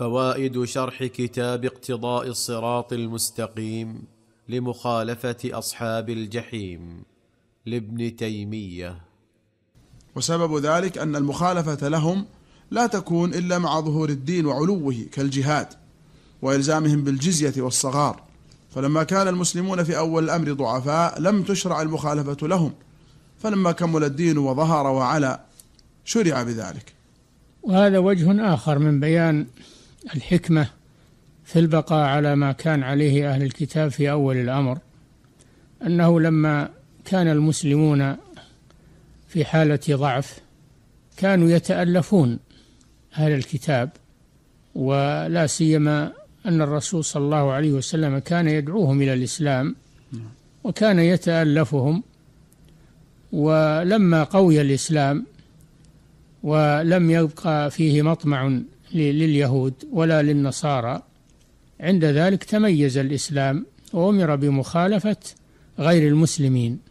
فوائد شرح كتاب اقتضاء الصراط المستقيم لمخالفه اصحاب الجحيم لابن تيميه وسبب ذلك ان المخالفه لهم لا تكون الا مع ظهور الدين وعلوه كالجهاد والزامهم بالجزيه والصغار فلما كان المسلمون في اول الامر ضعفاء لم تشرع المخالفه لهم فلما كمل الدين وظهر وعلى شرع بذلك وهذا وجه اخر من بيان الحكمة في البقاء على ما كان عليه أهل الكتاب في أول الأمر أنه لما كان المسلمون في حالة ضعف كانوا يتألفون أهل الكتاب ولا سيما أن الرسول صلى الله عليه وسلم كان يدعوهم إلى الإسلام وكان يتألفهم ولما قوي الإسلام ولم يبقى فيه مطمع لليهود ولا للنصارى عند ذلك تميز الإسلام وأمر بمخالفة غير المسلمين